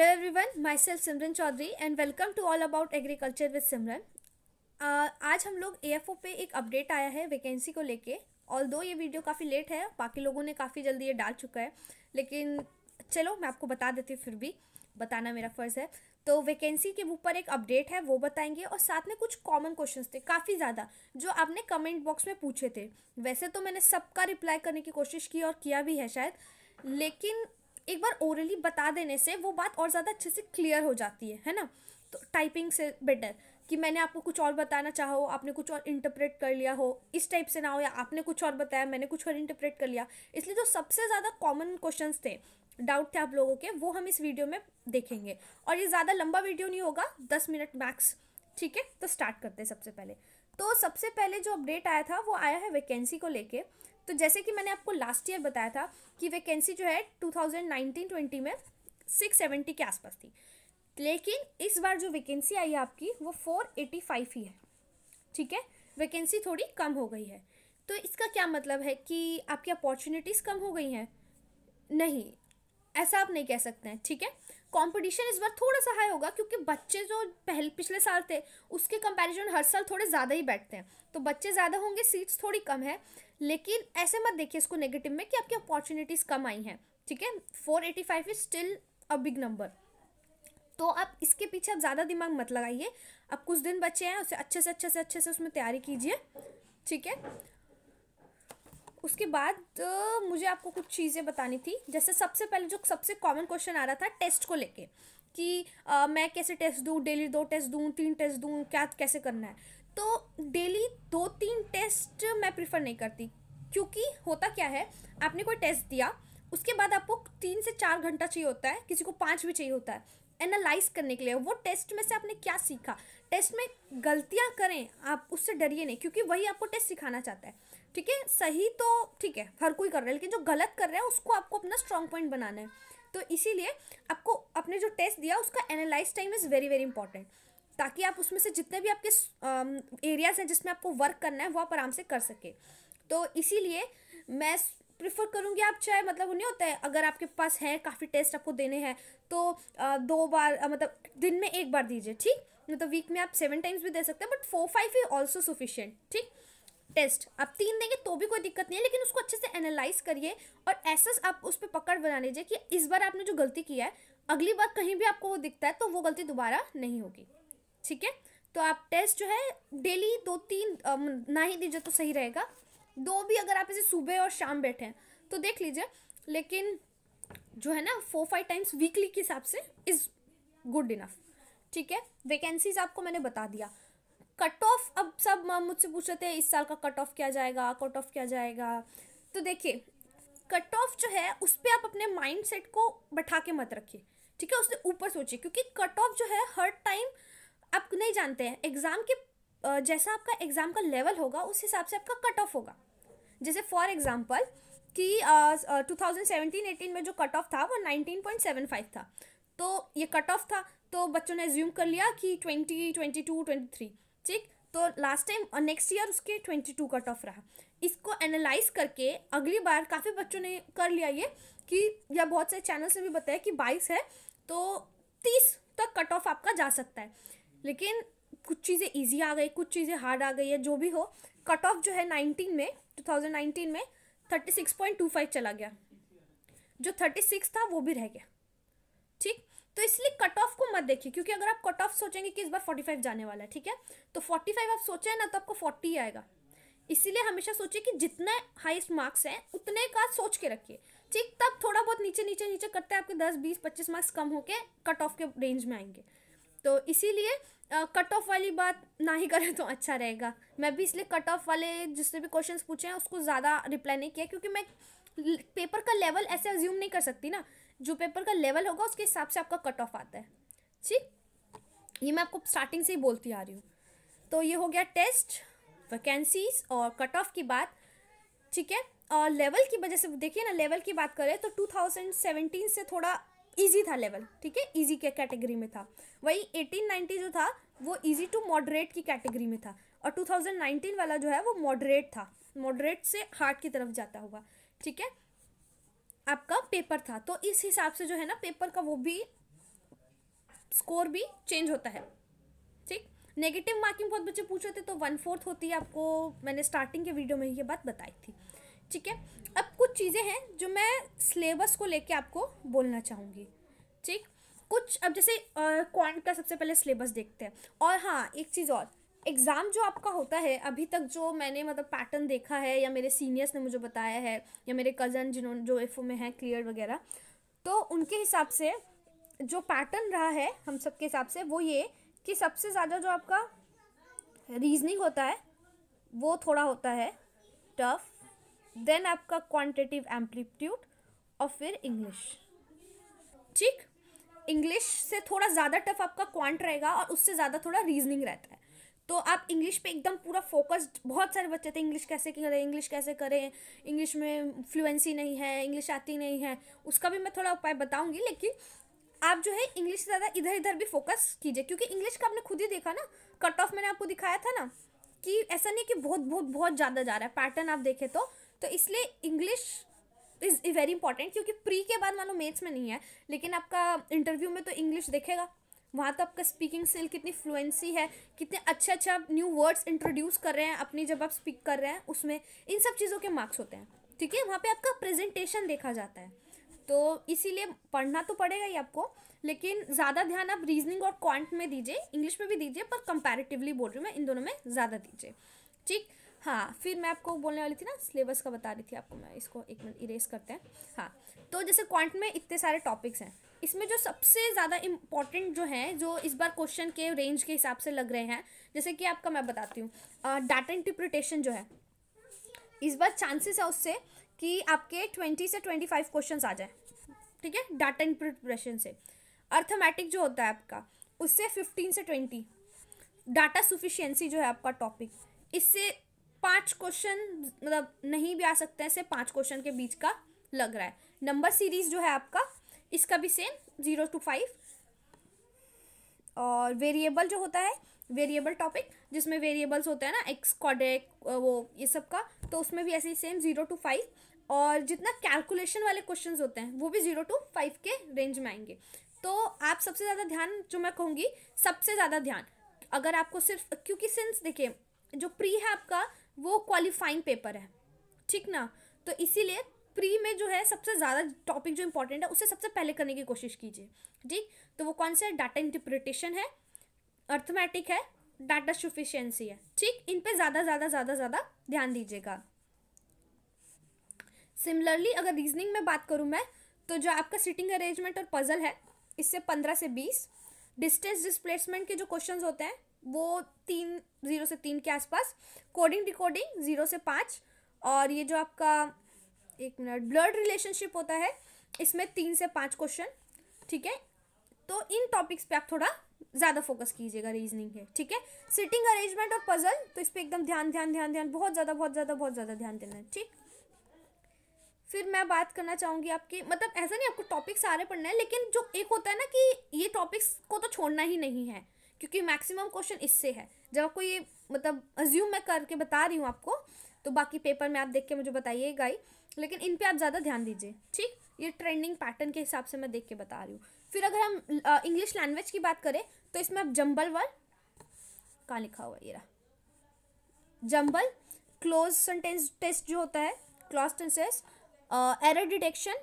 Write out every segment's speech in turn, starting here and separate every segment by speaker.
Speaker 1: Every everyone myself Simran Chaudhary and welcome to all about agriculture with Simran आज हम लोग ए पे एक अपडेट आया है वैकेंसी को लेके ऑल दो ये वीडियो काफ़ी लेट है बाकी लोगों ने काफ़ी जल्दी ये डाल चुका है लेकिन चलो मैं आपको बता देती हूँ फिर भी बताना मेरा फ़र्ज़ है तो वैकेंसी के ऊपर एक अपडेट है वो बताएंगे और साथ में कुछ कॉमन क्वेश्चंस थे काफ़ी ज़्यादा जो आपने कमेंट बॉक्स में पूछे थे वैसे तो मैंने सबका रिप्लाई करने की कोशिश की और किया भी है शायद लेकिन एक बार ओरली बता देने से वो बात और ज़्यादा अच्छे से क्लियर हो जाती है है ना तो टाइपिंग से बेटर कि मैंने आपको कुछ और बताना चाहा हो आपने कुछ और इंटरप्रेट कर लिया हो इस टाइप से ना हो या आपने कुछ और बताया मैंने कुछ और इंटरप्रेट कर लिया इसलिए जो सबसे ज़्यादा कॉमन क्वेश्चंस थे डाउट थे आप लोगों के वो हम इस वीडियो में देखेंगे और ये ज़्यादा लंबा वीडियो नहीं होगा दस मिनट मैक्स ठीक है तो स्टार्ट करते हैं सबसे पहले तो सबसे पहले जो अपडेट आया था वो आया है वैकेंसी को लेकर तो जैसे कि मैंने आपको लास्ट ईयर बताया था कि वैकेंसी जो है 2019-20 में 670 के आसपास थी लेकिन इस बार जो वैकेंसी आई है आपकी वो 485 ही है ठीक है वैकेंसी थोड़ी कम हो गई है तो इसका क्या मतलब है कि आपकी अपॉर्चुनिटीज़ कम हो गई हैं नहीं ऐसा आप नहीं कह सकते हैं ठीक है कंपटीशन इस बार थोड़ा सा हाई होगा क्योंकि बच्चे जो पहले पिछले साल थे उसके कंपैरिजन हर साल थोड़े ज़्यादा ही बैठते हैं तो बच्चे ज़्यादा होंगे सीट्स थोड़ी कम है लेकिन ऐसे मत देखिए इसको नेगेटिव में कि आपकी अपॉर्चुनिटीज़ कम आई हैं ठीक है four eighty five is still a big number तो आप इसके पीछे आप ज़्यादा दिमाग मत लगाइए अब कुछ दिन बचे हैं उसे अच्छे से अच्छे से अच्छे से उसमें तैयारी कीजिए ठीक है उसके बाद मुझे आपको कुछ चीज़ें बतानी थी जैसे सबसे पहले जो सबसे कॉमन क्वेश्चन आ रहा था टेस्ट को लेके कि आ, मैं कैसे टेस्ट दूँ डेली दो टेस्ट दूँ तीन टेस्ट दूँ क्या कैसे करना है तो डेली दो तीन टेस्ट मैं प्रिफर नहीं करती क्योंकि होता क्या है आपने कोई टेस्ट दिया उसके बाद आपको तीन से चार घंटा चाहिए होता है किसी को पाँच भी चाहिए होता है एनालाइज करने के लिए वो टेस्ट में से आपने क्या सीखा टेस्ट में गलतियाँ करें आप उससे डरिए नहीं क्योंकि वही आपको टेस्ट सिखाना चाहता है ठीक है सही तो ठीक है हर कोई कर रहा है लेकिन जो गलत कर रहा है उसको आपको अपना स्ट्रॉन्ग पॉइंट बनाना है तो इसीलिए आपको अपने जो टेस्ट दिया उसका analyse time is very very important ताकि आप उसमें से जितने भी आपके एरियाज हैं जिसमें आपको वर्क करना है वो आप आराम से कर सके तो इसीलिए मैं प्रिफर करूँगी आप चाहे मतलब वो नहीं होता है अगर आपके पास है काफ़ी टेस्ट आपको देने हैं तो दो बार मतलब दिन में एक बार दीजिए ठीक मतलब वीक में आप सेवन टाइम्स भी दे सकते हैं but four five is also sufficient ठीक टेस्ट आप तीन देंगे तो भी कोई दिक्कत नहीं है लेकिन उसको अच्छे से एनालाइज करिए और ऐसा आप उस पर पकड़ बना लीजिए कि इस बार आपने जो गलती किया है अगली बार कहीं भी आपको वो दिखता है तो वो गलती दोबारा नहीं होगी ठीक है तो आप टेस्ट जो है डेली दो तीन ना ही दीजिए तो सही रहेगा दो भी अगर आप इसे सुबह और शाम बैठे हैं तो देख लीजिए लेकिन जो है ना फोर फाइव टाइम्स वीकली के हिसाब से इज़ गुड इनफ ठीक है वैकेंसीज आपको मैंने बता दिया कट ऑफ अब सब मुझसे पूछ रहे थे इस साल का कट ऑफ क्या जाएगा कट ऑफ क्या जाएगा तो देखिए कट ऑफ जो है उस पर आप अपने माइंड सेट को बैठा के मत रखिए ठीक है उससे ऊपर सोचिए क्योंकि कट ऑफ जो है हर टाइम आप नहीं जानते हैं एग्ज़ाम के जैसा आपका एग्ज़ाम का लेवल होगा उस हिसाब से आपका कट ऑफ होगा जैसे फॉर एग्ज़ाम्पल कि टू थाउजेंड सेवेंटीन एटीन में जो कट ऑफ था वो नाइनटीन पॉइंट सेवन फाइव था तो ये कट ऑफ था तो बच्चों ने एज्यूम कर लिया कि twenty twenty two twenty three ठीक तो लास्ट टाइम और नेक्स्ट ईयर उसके ट्वेंटी टू कट ऑफ रहा इसको एनालाइज करके अगली बार काफ़ी बच्चों ने कर लिया ये कि या बहुत सारे चैनल्स ने भी बताया कि बाईस है तो तीस तक कट ऑफ आपका जा सकता है लेकिन कुछ चीज़ें ईजी आ गई कुछ चीज़ें हार्ड आ गई है जो भी हो कट ऑफ जो है नाइनटीन में टू थाउजेंड नाइनटीन में thirty six point two five चला गया जो थर्टी सिक्स था वो भी रह गया ठीक तो इसलिए कट ऑफ मत देखिए क्योंकि अगर आप कट ऑफ सोचेंगे कि इस बार 45 जाने वाला है ठीक है तो 45 आप सोचें ना तो आपको 40 आएगा इसीलिए हमेशा सोचिए कि जितने हाईएस्ट मार्क्स हैं उतने का सोच के रखिए ठीक तब थोड़ा बहुत नीचे नीचे नीचे करते हैं आपके दस बीस पच्चीस मार्क्स कम होकर कट ऑफ के रेंज में आएंगे तो इसीलिए कट ऑफ वाली बात ना ही करें तो अच्छा रहेगा मैं भी इसलिए कट ऑफ वाले जिसने भी क्वेश्चन पूछे हैं उसको ज़्यादा रिप्लाई नहीं किया क्योंकि मैं पेपर का लेवल ऐसे अज्यूम नहीं कर सकती ना जो पेपर का लेवल होगा उसके हिसाब से आपका कट ऑफ आता है ठीक ये मैं आपको स्टार्टिंग से ही बोलती आ रही हूँ तो ये हो गया टेस्ट वैकेंसीज और कट ऑफ की बात ठीक है और लेवल की वजह से देखिए ना लेवल की बात करें तो 2017 से थोड़ा इजी था लेवल ठीक है इजी के कैटेगरी में था वही 1890 जो था वो इजी टू मॉडरेट की कैटेगरी में था और 2019 वाला जो है वो मॉडरेट था मॉडरेट से हार्ट की तरफ जाता हुआ ठीक है आपका पेपर था तो इस हिसाब से जो है ना पेपर का वो भी स्कोर भी चेंज होता है ठीक नेगेटिव मार्किंग बहुत बच्चे पूछ रहे थे तो वन फोर्थ होती है आपको मैंने स्टार्टिंग के वीडियो में ये बात बताई थी ठीक है अब कुछ चीज़ें हैं जो मैं सिलेबस को लेके आपको बोलना चाहूँगी ठीक कुछ अब जैसे क्वांट का सबसे पहले सिलेबस देखते हैं और हाँ एक चीज़ और एग्ज़ाम जो आपका होता है अभी तक जो मैंने मतलब पैटर्न देखा है या मेरे सीनियर्स ने मुझे बताया है या मेरे कज़न जिन्होंने जो एफ में हैं क्लियर वगैरह तो उनके हिसाब से जो पैटर्न रहा है हम सब के हिसाब से वो ये कि सबसे ज़्यादा जो आपका रीजनिंग होता है वो थोड़ा होता है टफ देन आपका क्वांटिटिव एम्पलीट्यूड और फिर इंग्लिश ठीक इंग्लिश से थोड़ा ज़्यादा टफ आपका क्वांट रहेगा और उससे ज़्यादा थोड़ा रीजनिंग रहता है तो आप इंग्लिश पे एकदम पूरा फोकस्ड बहुत सारे बच्चे थे इंग्लिश कैसे करें इंग्लिश कैसे करें इंग्लिश में फ्लुएंसी नहीं है इंग्लिश आती नहीं है उसका भी मैं थोड़ा उपाय बताऊंगी लेकिन आप जो है इंग्लिश से ज़्यादा इधर इधर भी फोकस कीजिए क्योंकि इंग्लिश का आपने खुद ही देखा ना कट ऑफ मैंने आपको दिखाया था ना कि ऐसा नहीं कि बहुत बहुत बहुत ज़्यादा जा रहा है पैटर्न आप देखें तो तो इसलिए इंग्लिश इज़ वेरी इंपॉर्टेंट क्योंकि प्री के बाद मानो मेथ्स में नहीं है लेकिन आपका इंटरव्यू में तो इंग्लिश देखेगा वहाँ तो आपका स्पीकिंग स्किल कितनी फ्लुएंसी है कितने अच्छे अच्छे आप न्यू वर्ड्स इंट्रोड्यूस कर रहे हैं अपनी जब आप स्पीक कर रहे हैं उसमें इन सब चीज़ों के मार्क्स होते हैं ठीक है वहाँ पे आपका प्रेजेंटेशन देखा जाता है तो इसीलिए पढ़ना तो पड़ेगा ही आपको लेकिन ज़्यादा ध्यान आप रीजनिंग और क्वांट में दीजिए इंग्लिश में भी दीजिए पर कंपैरेटिवली बोल रही हूँ मैं इन दोनों में ज़्यादा दीजिए ठीक हाँ फिर मैं आपको बोलने वाली थी ना सिलेबस का बता रही थी आपको मैं इसको एक मिनट इरेज करते हैं हाँ तो जैसे क्वांट में इतने सारे टॉपिक्स हैं इसमें जो सबसे ज़्यादा इम्पॉर्टेंट जो हैं जो इस बार क्वेश्चन के रेंज के हिसाब से लग रहे हैं जैसे कि आपका मैं बताती हूँ डाटा इंटरप्रिटेशन जो है इस बार चांसेस है उससे कि आपके ट्वेंटी से ट्वेंटी फाइव क्वेश्चन आ जाए ठीक है डाटा इन प्रिपरेशन से अर्थमेटिक जो होता है आपका उससे फिफ्टीन से ट्वेंटी डाटा सुफिशियंसी जो है आपका टॉपिक इससे पांच क्वेश्चन मतलब नहीं भी आ सकते हैं सिर्फ पांच क्वेश्चन के बीच का लग रहा है नंबर सीरीज जो है आपका इसका भी सेम ज़ीरो टू फाइव और वेरिएबल जो होता है वेरिएबल टॉपिक जिसमें वेरिएबल्स होते हैं ना एक्स कॉडेक वो ये सब का तो उसमें भी ऐसे ही सेम जीरो टू फाइव और जितना कैलकुलेशन वाले क्वेश्चंस होते हैं वो भी जीरो टू फाइव के रेंज में आएंगे तो आप सबसे ज़्यादा ध्यान जो मैं कहूँगी सबसे ज़्यादा ध्यान अगर आपको सिर्फ क्योंकि सिंस देखिए जो प्री है आपका वो क्वालिफाइंग पेपर है ठीक ना तो इसीलिए प्री में जो है सबसे ज़्यादा टॉपिक जो इंपॉर्टेंट है उसे सबसे पहले करने की कोशिश कीजिए ठीक तो वो कौन सा है डाटा इंटरप्रिटेशन है अर्थमेटिक है डाटा सुफिशियंसी है ठीक इन पे ज़्यादा ज़्यादा ज़्यादा ज़्यादा ध्यान दीजिएगा सिमिलरली अगर रीजनिंग में बात करूँ मैं तो जो आपका सिटिंग अरेंजमेंट और पजल है इससे पंद्रह से बीस डिस्टेंस डिस्प्लेसमेंट के जो क्वेश्चन होते हैं वो तीन जीरो से तीन के आसपास कोडिंग डिकोडिंग जीरो से पाँच और ये जो आपका एक मिनट ब्लड रिलेशनशिप होता है इसमें तीन से पाँच क्वेश्चन ठीक है तो इन टॉपिक्स पे आप थोड़ा ज़्यादा फोकस कीजिएगा रीजनिंग है ठीक है सिटिंग अरेंजमेंट और पजल तो इस पर एकदम ध्यान ध्यान ध्यान ध्यान बहुत ज़्यादा बहुत ज़्यादा बहुत ज़्यादा ध्यान देना है ठीक फिर मैं बात करना चाहूँगी आपके मतलब ऐसा नहीं आपको टॉपिक सारे पढ़ने हैं लेकिन जो एक होता है ना कि ये टॉपिक्स को तो छोड़ना ही नहीं है क्योंकि मैक्सिमम क्वेश्चन इससे है जब आपको ये मतलब अज्यूम मैं करके बता रही हूँ आपको तो बाकी पेपर में आप देख के मुझे बताइएगा ही लेकिन इन पर आप ज़्यादा ध्यान दीजिए ठीक ये ट्रेंडिंग पैटर्न के हिसाब से मैं देख के बता रही हूँ फिर अगर हम इंग्लिश लैंग्वेज की बात करें तो इसमें आप जंबल वर्ड कहाँ लिखा हुआ ये रहा जंबल क्लोज सेंटेंस टेस्ट जो होता है clause tenses error detection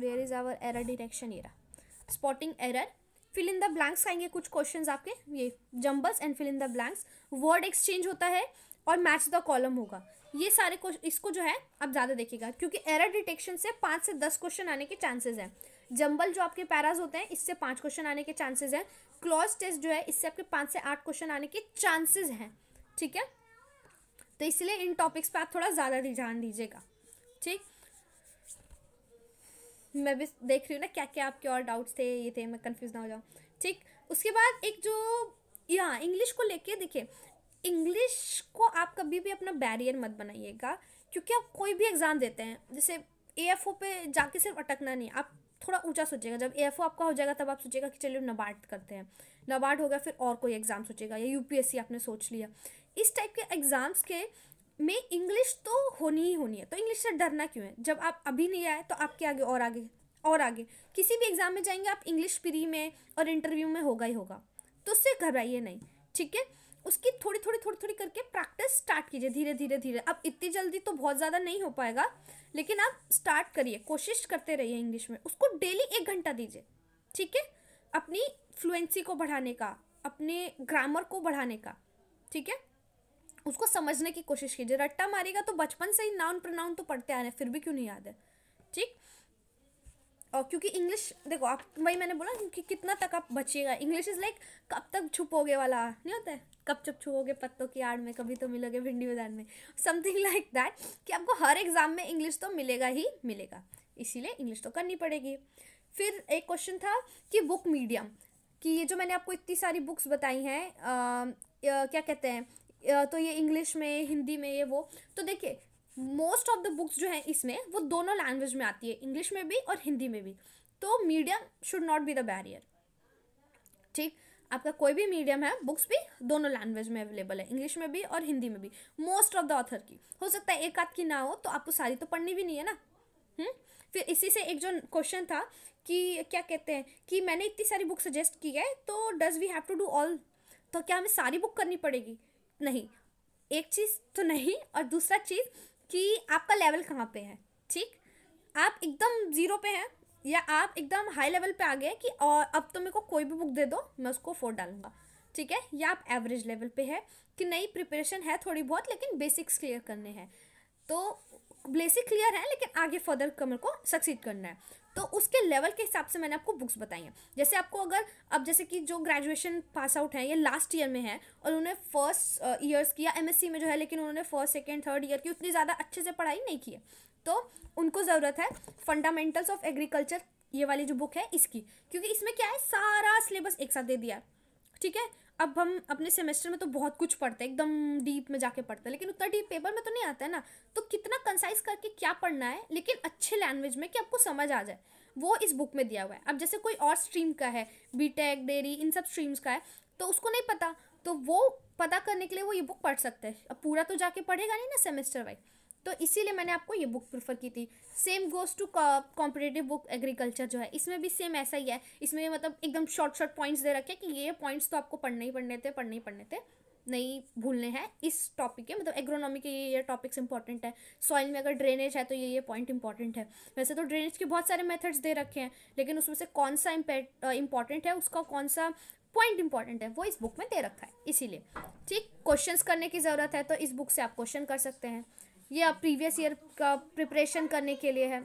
Speaker 1: where is our error detection ये रहा spotting error fill in the blanks आएंगे कुछ क्वेश्चन आपके ये jumbles and fill in the blanks word exchange होता है और मैच द कॉलम होगा ये सारे इसको जो है आप ज़्यादा देखिएगा क्योंकि एरर डिटेक्शन से पाँच से दस क्वेश्चन आने के चांसेस हैं जंबल जो आपके पैराज होते हैं इससे पाँच क्वेश्चन आने के चांसेज हैं क्लॉज टेस्ट जो है इससे आपके पाँच से आठ क्वेश्चन आने के चांसेज हैं ठीक है तो इसलिए इन टॉपिक्स पर आप थोड़ा ज़्यादा ध्यान दीजिएगा ठीक मैं भी देख रही हूँ ना क्या क्या आपके और डाउट्स थे ये थे मैं कंफ्यूज ना हो जाऊँ ठीक उसके बाद एक जो या इंग्लिश को लेके देखिए इंग्लिश को आप कभी भी अपना बैरियर मत बनाइएगा क्योंकि आप कोई भी एग्ज़ाम देते हैं जैसे ए एफ ओ पे जाके सिर्फ अटकना नहीं आप थोड़ा ऊंचा सोचेगा जब ए आपका हो जाएगा तब आप सोचेगा कि चलिए नबार्ड करते हैं नबार्ड हो गया फिर और कोई एग्ज़ाम सोचेगा या यूपीएससी आपने सोच लिया इस टाइप के एग्ज़ाम्स के में इंग्लिश तो होनी ही होनी है तो इंग्लिश से डरना क्यों है जब आप अभी नहीं आए तो आपके आगे और आगे और आगे किसी भी एग्ज़ाम में जाएंगे आप इंग्लिश प्री में और इंटरव्यू में होगा ही होगा तो उससे घबराइए नहीं ठीक है उसकी थोड़ी थोड़ी थोड़ी थोड़ी करके प्रैक्टिस स्टार्ट कीजिए धीरे धीरे धीरे अब इतनी जल्दी तो बहुत ज़्यादा नहीं हो पाएगा लेकिन आप स्टार्ट करिए कोशिश करते रहिए इंग्लिश में उसको डेली एक घंटा दीजिए ठीक है अपनी फ्लुएंसी को बढ़ाने का अपने ग्रामर को बढ़ाने का ठीक है उसको समझने की कोशिश कीजिए रट्टा मारेगा तो बचपन से ही नाउन प्रनाउन तो पढ़ते आ रहे हैं फिर भी क्यों नहीं याद है ठीक और क्योंकि इंग्लिश देखो आप वही मैंने बोला कि कितना तक आप बचिएगा इंग्लिश इज़ लाइक कब तक छुपोगे वाला नहीं होता है कब चुप छुओगे पत्तों की आड़ में कभी तो मिलोगे भिंडी मैदान में समथिंग लाइक दैट कि आपको हर एग्जाम में इंग्लिश तो मिलेगा ही मिलेगा इसीलिए इंग्लिश तो करनी पड़ेगी फिर एक क्वेश्चन था कि बुक मीडियम कि ये जो मैंने आपको इतनी सारी बुक्स बताई हैं क्या कहते हैं तो ये इंग्लिश में हिंदी में ये वो तो देखिए मोस्ट ऑफ द बुक्स जो हैं इसमें वो दोनों लैंग्वेज में आती है इंग्लिश में भी और हिंदी में भी तो medium should not be the barrier ठीक आपका कोई भी मीडियम है बुक्स भी दोनों लैंग्वेज में अवेलेबल है इंग्लिश में भी और हिंदी में भी मोस्ट ऑफ द ऑथर की हो सकता है एक आध की ना हो तो आपको सारी तो पढ़नी भी नहीं है ना हुँ? हम्म? फिर इसी से एक जो क्वेश्चन था कि क्या कहते हैं कि मैंने इतनी सारी बुक सजेस्ट की है तो does we have to do all तो क्या हमें सारी बुक करनी पड़ेगी नहीं एक चीज़ तो नहीं और दूसरा चीज़ कि आपका लेवल कहाँ पे है ठीक आप एकदम ज़ीरो पे हैं या आप एकदम हाई लेवल पे आ गए कि और अब तो मेरे को कोई भी बुक दे दो मैं उसको फोर डालूंगा ठीक है या आप एवरेज लेवल पे है कि नई प्रिपरेशन है थोड़ी बहुत लेकिन बेसिक्स क्लियर करने हैं तो बेसिक क्लियर है लेकिन आगे फर्दर कमर को सक्सीड करना है तो उसके लेवल के हिसाब से मैंने आपको बुक्स बताई हैं जैसे आपको अगर अब जैसे कि जो ग्रेजुएशन पास आउट हैं ये लास्ट ईयर में है और उन्होंने फर्स्ट ईयर्स uh, किया एमएससी में जो है लेकिन उन्होंने फर्स्ट सेकेंड थर्ड ईयर की उतनी ज़्यादा अच्छे से पढ़ाई नहीं की है तो उनको ज़रूरत है फंडामेंटल्स ऑफ एग्रीकल्चर ये वाली जो बुक है इसकी क्योंकि इसमें क्या है सारा सिलेबस एक साथ दे दिया ठीक है अब हम अपने सेमेस्टर में तो बहुत कुछ पढ़ते हैं एकदम डीप में जाके पढ़ते हैं लेकिन उतना डीप पेपर में तो नहीं आता है ना तो कितना कंसाइज करके क्या पढ़ना है लेकिन अच्छे लैंग्वेज में कि आपको समझ आ जाए वो इस बुक में दिया हुआ है अब जैसे कोई और स्ट्रीम का है बी टेक डेरी इन सब स्ट्रीम्स का है तो उसको नहीं पता तो वो पता करने के लिए वो ये बुक पढ़ सकते हैं अब पूरा तो जाके पढ़ेगा नहीं ना सेमेस्टर वाइज तो इसीलिए मैंने आपको ये बुक प्रीफर की थी same goes to competitive book agriculture जो है इसमें भी सेम ऐसा ही है इसमें मतलब एकदम शॉर्ट शॉर्ट पॉइंट्स दे रखे कि ये पॉइंट्स तो आपको पढ़ने ही पढ़ने थे पढ़ने ही पढ़ने थे नहीं भूलने हैं इस टॉपिक के मतलब एग्रोनॉमी के ये ये टॉपिक्स इंपॉर्टेंट है सॉइल में अगर ड्रेनेज है तो ये ये पॉइंट इंपॉर्टेंट है वैसे तो ड्रेनेज के बहुत सारे मेथड्स दे रखे हैं लेकिन उसमें से कौन सा इंपॉर्टेंट है उसका कौन सा पॉइंट इंपॉर्टेंट है वो इस बुक में दे रखा है इसीलिए ठीक क्वेश्चंस करने की ज़रूरत है तो इस बुक से आप क्वेश्चन कर सकते हैं ये आप प्रीवियस ईयर का प्रिपरेशन करने के लिए है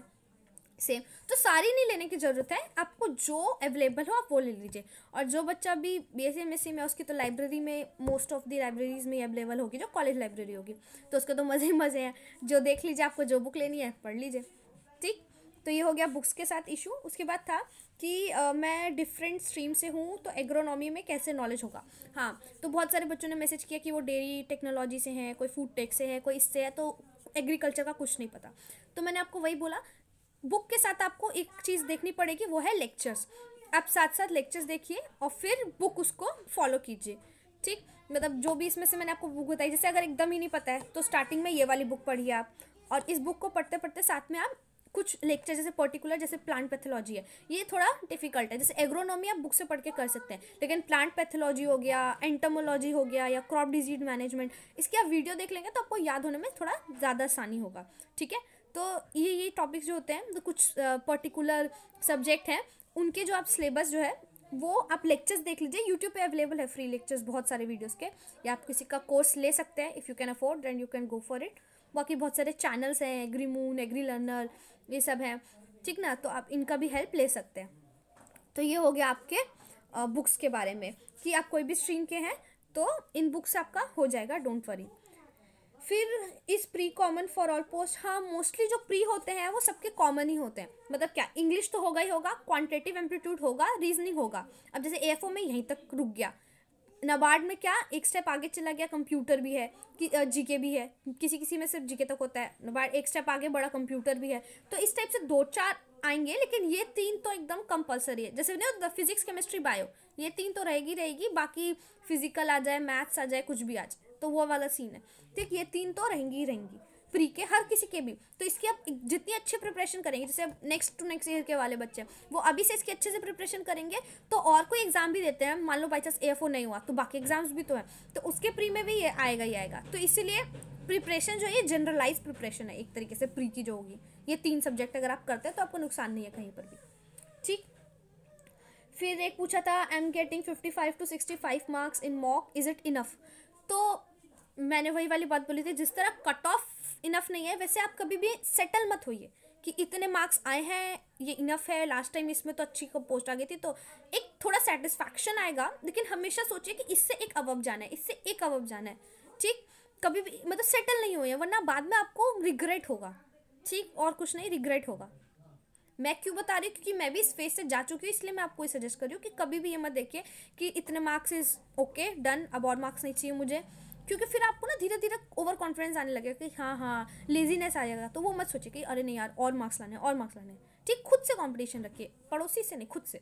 Speaker 1: सेम तो सारी नहीं लेने की ज़रूरत है आपको जो अवेलेबल हो आप वो ले लीजिए और जो बच्चा भी B S M S C में उसकी तो लाइब्रेरी में मोस्ट ऑफ दी लाइब्रेरीज में अवेलेबल होगी जो कॉलेज लाइब्रेरी होगी तो उसके तो मज़े ही मज़े हैं जो देख लीजिए आपको जो बुक लेनी है पढ़ लीजिए ठीक तो ये हो गया बुक्स के साथ इशू उसके बाद था कि आ, मैं डिफरेंट स्ट्रीम से हूँ तो एग्रोनॉमी में कैसे नॉलेज होगा हाँ तो बहुत सारे बच्चों ने मैसेज किया कि वो डेयरी टेक्नोलॉजी से हैं कोई फूड टेक से है कोई इससे है तो एग्रीकल्चर का कुछ नहीं पता तो मैंने आपको वही बोला बुक के साथ आपको एक चीज़ देखनी पड़ेगी वो है लेक्चर्स आप साथ साथ लेक्चर्स देखिए और फिर बुक उसको फॉलो कीजिए ठीक मतलब जो भी इसमें से मैंने आपको बुक बताई जैसे अगर एकदम ही नहीं पता है तो स्टार्टिंग में ये वाली बुक पढ़िए आप और इस बुक को पढ़ते पढ़ते साथ में आप कुछ लेक्चर जैसे पर्टिकुलर जैसे प्लांट पैथोलॉजी है ये थोड़ा डिफिकल्ट है जैसे एग्रोनॉमी आप बुक से पढ़ के कर सकते हैं लेकिन प्लांट पैथोलॉजी हो गया एंटमोलॉजी हो गया या क्रॉप डिजीज मैनेजमेंट इसकी आप वीडियो देख लेंगे तो आपको याद होने में थोड़ा ज़्यादा आसानी होगा ठीक है तो ये ये टॉपिक्स जो होते हैं तो कुछ पर्टिकुलर सब्जेक्ट हैं उनके जो आप सिलेबस जो है वो आप लेक्चर्स देख लीजिए यूट्यूब पे अवेलेबल है फ्री लेक्चर्स बहुत सारे वीडियोस के या आप किसी का कोर्स ले सकते हैं if you can afford and you can go for it बाकी बहुत सारे चैनल्स हैं एग्री मून एग्री लर्नर ये सब हैं ठीक ना तो आप इनका भी हेल्प ले सकते हैं तो ये हो गया आपके बुक्स के बारे में कि आप कोई भी स्ट्रीम के हैं तो इन बुक्स आपका हो जाएगा डोंट वरी फिर इस pre common for all post हाँ मोस्टली जो प्री होते हैं वो सबके कॉमन ही होते हैं मतलब क्या इंग्लिश तो होगा ही होगा क्वांटिटेटिव एम्पलीट्यूड होगा रीजनिंग होगा अब जैसे ए में यहीं तक रुक गया नबार्ड में क्या एक स्टेप आगे चला गया कंप्यूटर भी है कि जीके भी है किसी किसी में सिर्फ जीके तक होता है नबार्ड एक स्टेप आगे बड़ा कंप्यूटर भी है तो इस टाइप से दो चार आएंगे लेकिन ये तीन तो एकदम कंपलसरी है जैसे फिजिक्स केमिस्ट्री बायो ये तीन तो रहेगी रहेगी बाकी फिजिकल आ जाए मैथ्स आ जाए कुछ भी आ जाए तो वो वाला सीन है ठीक ये तीन तो रहेंगी रहेंगी फ्री के हर किसी के भी तो इसकी आप जितनी अच्छी प्रिपरेशन करेंगे जैसे अब नेक्स्ट टू नेक्स्ट ईयर के वाले बच्चे वो अभी से इसकी अच्छे से प्रिपरेशन करेंगे तो और कोई एग्जाम भी देते हैं मान लो बाई चांस ए नहीं हुआ तो बाकी एग्जाम्स भी तो हैं तो उसके प्री में भी ये आएगा ही आएगा तो इसीलिए प्रिपरेशन जो है ये जनरलाइज प्रिपरेशन है एक तरीके से प्री की जो होगी ये तीन सब्जेक्ट अगर आप करते हैं तो आपको नुकसान नहीं है कहीं पर भी ठीक फिर एक पूछा था I am getting fifty five to sixty five marks in mock is it enough तो मैंने वही वाली बात बोली थी जिस तरह कट ऑफ इनफ नहीं है वैसे आप कभी भी सेटल मत होइए कि इतने मार्क्स आए हैं ये इनफ है लास्ट टाइम इसमें तो अच्छी पोस्ट आ गई थी तो एक थोड़ा सेटिस्फैक्शन आएगा लेकिन हमेशा सोचिए कि इससे एक अवब जाना है इससे एक अवब जाना है ठीक कभी भी मतलब सेटल नहीं हुए वरना बाद में आपको रिग्रेट होगा ठीक और कुछ नहीं रिग्रेट होगा मैं क्यों बता रही हूँ क्योंकि मैं भी इस फेज से जा चुकी हूँ इसलिए मैं आपको ये सजेस्ट कर रही हूँ कि कभी भी ये मत देखिए कि इतने मार्क्स इज़ ओके डन अब और मार्क्स नहीं चाहिए मुझे क्योंकि फिर आपको ना धीरे धीरे ओवर कॉन्फिडेंस आने लगेगा कि हाँ हाँ लेजीनेस आ जाएगा तो वो मत सोचे कि अरे नहीं यार और मार्क्स लाने और मार्क्स लाने ठीक खुद से कॉम्पिटिशन रखिए पड़ोसी से नहीं खुद से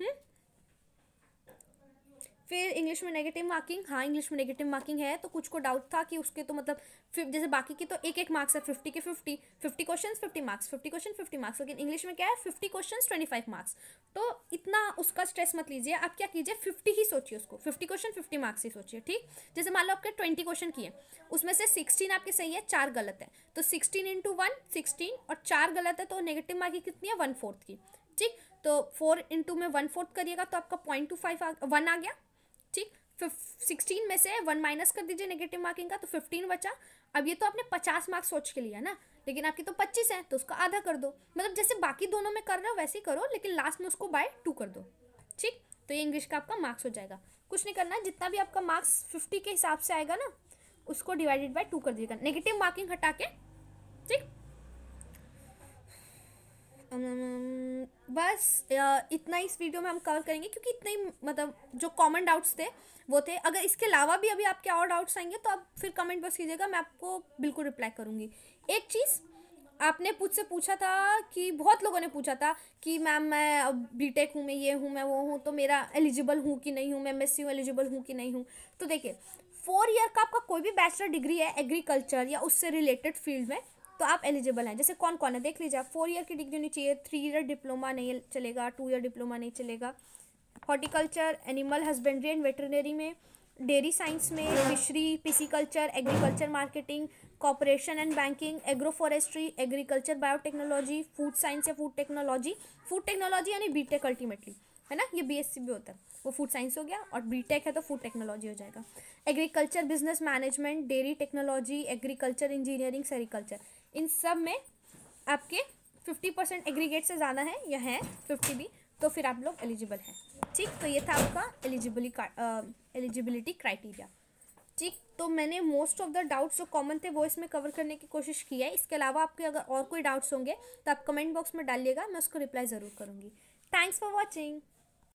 Speaker 1: हम्म फिर इंग्लिश में नेगेटिव मार्किंग हाँ इंग्लिश में नेगेटिव मार्किंग है तो कुछ को डाउट था कि उसके तो मतलब जैसे बाकी के तो एक एक मार्क्स है फिफ्टी के fifty fifty question fifty marks fifty question fifty marks लेकिन इंग्लिश में क्या है fifty question twenty five marks तो इतना उसका स्ट्रेस मत लीजिए आप क्या कीजिए फिफ्टी ही सोचिए उसको फिफ्टी क्वेश्चन फिफ्टी मार्क्स ही सोचिए ठीक जैसे मान लो आपके ट्वेंटी क्वेश्चन किए उसमें से सिक्सटीन आपके सही है चार गलत है तो सिक्सटीन इंटू वन सिक्सटीन और चार गलत है तो नेगेटिव मार्किंग कितनी है वन फोर्थ की ठीक तो फोर इंटू में वन फोर्थ करिएगा तो आपका पॉइंट टू फाइव वन आ गया ठीक सिक्सटीन में से वन माइनस कर दीजिए नेगेटिव मार्किंग का तो फिफ्टीन बचा अब ये तो आपने पचास मार्क्स सोच के लिया ना लेकिन आपकी तो पच्चीस है तो उसका आधा कर दो मतलब जैसे बाकी दोनों में कर रहे हो वैसे ही करो लेकिन लास्ट में उसको बाय टू कर दो ठीक तो ये इंग्लिश का आपका मार्क्स हो जाएगा कुछ नहीं करना है जितना भी आपका मार्क्स फिफ्टी के हिसाब से आएगा ना उसको डिवाइडेड बाई टू कर दीजिएगा नेगेटिव मार्किंग हटा के ठीक बस इतना इस वीडियो में हम कवर करेंगे क्योंकि इतने ही मतलब जो कॉमन डाउट्स थे वो थे अगर इसके अलावा भी अभी आपके और डाउट्स आएंगे तो आप फिर कमेंट बॉक्स कीजिएगा मैं आपको बिल्कुल रिप्लाई करूँगी एक चीज़ आपने मुझसे पूछा था कि बहुत लोगों ने पूछा था कि मैम मैं बी टेक हूँ मैं ये हूँ मैं वो हूँ तो मेरा एलिजिबल हूँ कि नहीं हूँ मैं एम एस एलिजिबल हूँ कि नहीं हूँ तो देखिए फोर ईयर का आपका कोई भी बैचलर डिग्री है एग्रीकल्चर या उससे रिलेटेड फील्ड में तो आप एलिजिबल हैं जैसे कौन कौन है देख लीजिए आप फोर ईयर की डिग्री होनी चाहिए थ्री ईयर डिप्लोमा नहीं चलेगा टू ईयर डिप्लोमा नहीं चलेगा horticulture animal husbandry and veterinary में डेयरी साइंस में fishery pisciculture agriculture marketing cooperation and banking agro forestry agriculture biotechnology food science या फूड टेक्नोलॉजी फूड टेक्नोलॉजी यानी बीटेक अल्टीमेटली है ना ये बीएससी भी होता है वो फूड साइंस हो गया और बीटेक है तो फूड टेक्नोलॉजी हो जाएगा agriculture business management dairy technology agriculture engineering sericulture इन सब में आपके फिफ्टी परसेंट एग्रीगेट से ज़्यादा है या है फिफ्टी भी तो फिर आप लोग एलिजिबल हैं ठीक तो ये था आपका एलिजिबली एलिजिबिलिटी क्राइटेरिया ठीक तो मैंने मोस्ट ऑफ द डाउट्स जो कॉमन थे वो इसमें कवर करने की कोशिश की है इसके अलावा आपके अगर और कोई डाउट्स होंगे तो आप कमेंट बॉक्स में डालिएगा मैं उसको रिप्लाई ज़रूर करूँगी थैंक्स फॉर वॉचिंग